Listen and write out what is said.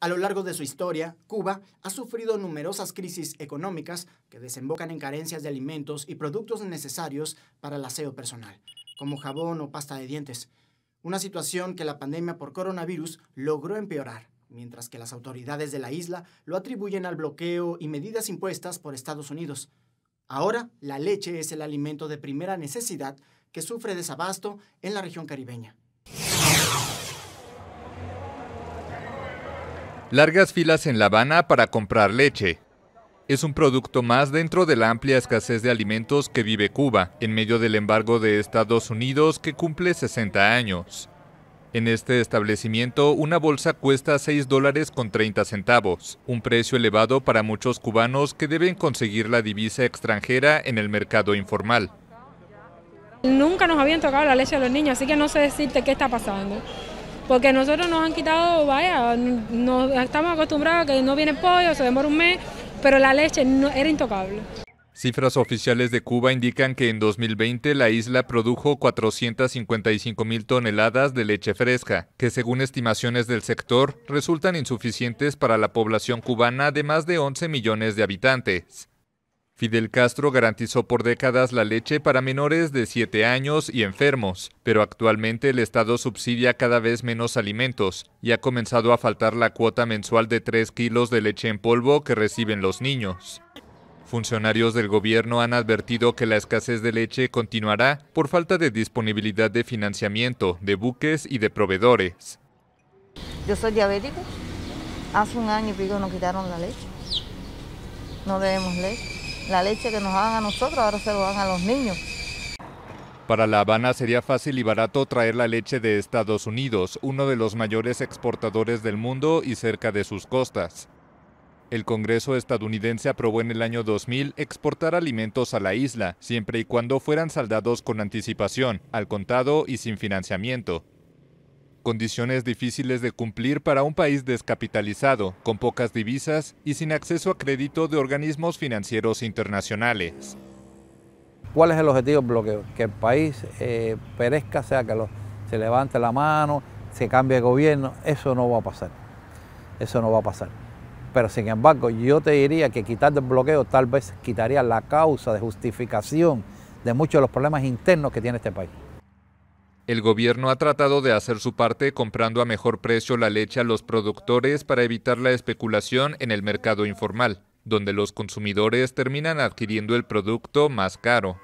A lo largo de su historia, Cuba ha sufrido numerosas crisis económicas que desembocan en carencias de alimentos y productos necesarios para el aseo personal, como jabón o pasta de dientes, una situación que la pandemia por coronavirus logró empeorar, mientras que las autoridades de la isla lo atribuyen al bloqueo y medidas impuestas por Estados Unidos. Ahora, la leche es el alimento de primera necesidad que sufre desabasto en la región caribeña. Largas filas en La Habana para comprar leche. Es un producto más dentro de la amplia escasez de alimentos que vive Cuba, en medio del embargo de Estados Unidos que cumple 60 años. En este establecimiento, una bolsa cuesta 6 dólares con 30 centavos, un precio elevado para muchos cubanos que deben conseguir la divisa extranjera en el mercado informal. Nunca nos habían tocado la leche a los niños, así que no sé decirte qué está pasando porque nosotros nos han quitado, vaya, estamos acostumbrados a que no viene pollo, se demora un mes, pero la leche era intocable. Cifras oficiales de Cuba indican que en 2020 la isla produjo 455 mil toneladas de leche fresca, que según estimaciones del sector resultan insuficientes para la población cubana de más de 11 millones de habitantes. Fidel Castro garantizó por décadas la leche para menores de 7 años y enfermos, pero actualmente el Estado subsidia cada vez menos alimentos y ha comenzado a faltar la cuota mensual de 3 kilos de leche en polvo que reciben los niños. Funcionarios del gobierno han advertido que la escasez de leche continuará por falta de disponibilidad de financiamiento, de buques y de proveedores. Yo soy diabético. Hace un año y pico nos quitaron la leche. No debemos leche. La leche que nos dan a nosotros ahora se lo dan a los niños. Para La Habana sería fácil y barato traer la leche de Estados Unidos, uno de los mayores exportadores del mundo y cerca de sus costas. El Congreso estadounidense aprobó en el año 2000 exportar alimentos a la isla, siempre y cuando fueran saldados con anticipación, al contado y sin financiamiento condiciones difíciles de cumplir para un país descapitalizado, con pocas divisas y sin acceso a crédito de organismos financieros internacionales. ¿Cuál es el objetivo del bloqueo? Que el país eh, perezca, sea que se levante la mano, se cambie de gobierno, eso no va a pasar. Eso no va a pasar. Pero sin embargo, yo te diría que quitar el bloqueo tal vez quitaría la causa de justificación de muchos de los problemas internos que tiene este país. El gobierno ha tratado de hacer su parte comprando a mejor precio la leche a los productores para evitar la especulación en el mercado informal, donde los consumidores terminan adquiriendo el producto más caro.